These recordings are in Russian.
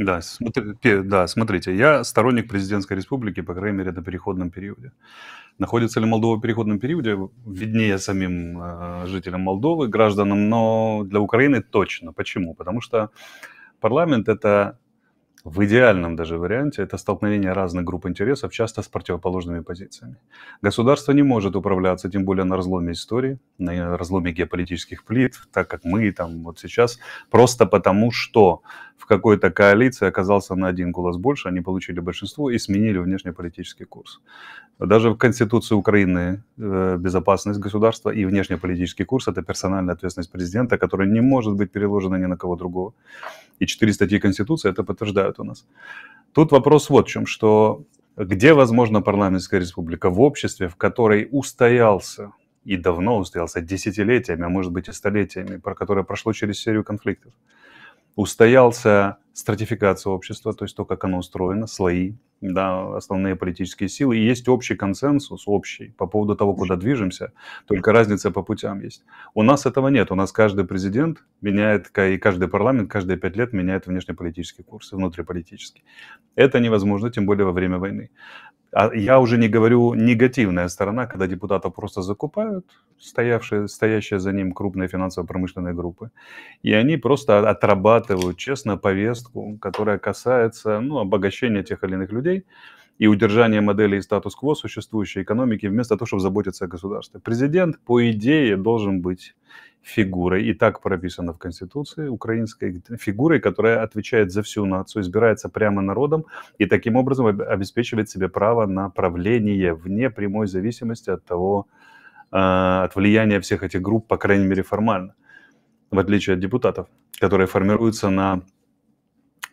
Да, смотри, да, смотрите, я сторонник президентской республики, по крайней мере, на переходном периоде. Находится ли Молдова в переходном периоде, виднее самим э, жителям Молдовы, гражданам, но для Украины точно. Почему? Потому что парламент – это в идеальном даже варианте это столкновение разных групп интересов, часто с противоположными позициями. Государство не может управляться, тем более на разломе истории, на разломе геополитических плит, так как мы там вот сейчас, просто потому что в какой-то коалиции оказался на один голос больше, они получили большинство и сменили внешнеполитический курс. Даже в Конституции Украины э, безопасность государства и внешнеполитический курс – это персональная ответственность президента, которая не может быть переложена ни на кого другого. И четыре статьи Конституции это подтверждают бывают у нас. Тут вопрос вот в чем, что где возможна парламентская республика? В обществе, в которой устоялся и давно устоялся десятилетиями, а может быть и столетиями, про которое прошло через серию конфликтов устоялся стратификация общества, то есть то, как оно устроено, слои, да, основные политические силы. И есть общий консенсус, общий, по поводу того, куда движемся, только разница по путям есть. У нас этого нет. У нас каждый президент меняет, и каждый парламент каждые пять лет меняет внешнеполитический курс и внутриполитический. Это невозможно, тем более во время войны. А я уже не говорю негативная сторона, когда депутатов просто закупают, стоявшие, стоящие за ним крупные финансово-промышленные группы, и они просто отрабатывают честно повестку, которая касается ну, обогащения тех или иных людей, и удержание модели и статус-кво существующей экономики вместо того, чтобы заботиться о государстве. Президент, по идее, должен быть фигурой, и так прописано в Конституции украинской, фигурой, которая отвечает за всю нацию, избирается прямо народом и таким образом обеспечивает себе право на правление вне прямой зависимости от того, э, от влияния всех этих групп, по крайней мере формально, в отличие от депутатов, которые формируются на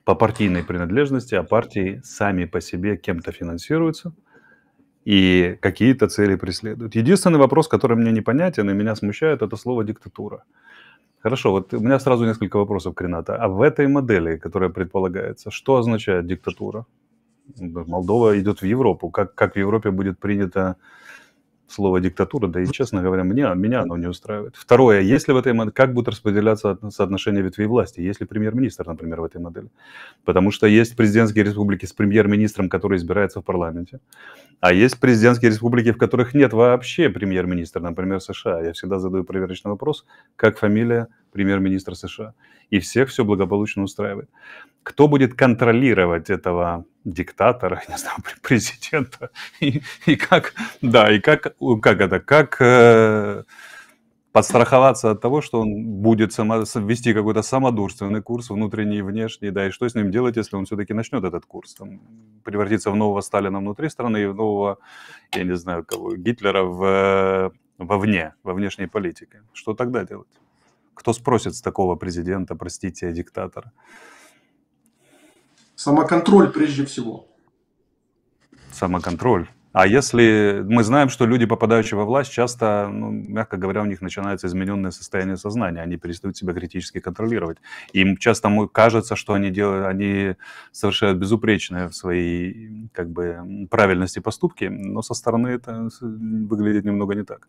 по партийной принадлежности, а партии сами по себе кем-то финансируются и какие-то цели преследуют. Единственный вопрос, который мне непонятен и меня смущает, это слово «диктатура». Хорошо, вот у меня сразу несколько вопросов к Рената. А в этой модели, которая предполагается, что означает диктатура? Молдова идет в Европу. Как, как в Европе будет принято слово диктатура, да и, честно говоря, меня, меня оно не устраивает. Второе, если в этой модели, как будут распределяться соотношения ветвей власти, если премьер-министр, например, в этой модели? Потому что есть президентские республики с премьер-министром, который избирается в парламенте, а есть президентские республики, в которых нет вообще премьер-министра, например, США. Я всегда задаю проверочный вопрос, как фамилия премьер-министр США. И всех все благополучно устраивает. Кто будет контролировать этого диктатора, не знаю, президента? И, и как, да, и как, как это, как э, подстраховаться от того, что он будет само, вести какой-то самодурственный курс, внутренний и внешний, да, и что с ним делать, если он все-таки начнет этот курс, там, превратиться в нового Сталина внутри страны и в нового, я не знаю, кого, Гитлера в, э, вовне, во внешней политике. Что тогда делать? Кто спросит с такого президента, простите, диктатора? Самоконтроль прежде всего. Самоконтроль. А если мы знаем, что люди, попадающие во власть, часто, ну, мягко говоря, у них начинается измененное состояние сознания, они перестают себя критически контролировать. Им часто кажется, что они делают, они совершают безупречные в своей как бы правильности поступки, но со стороны это выглядит немного не так.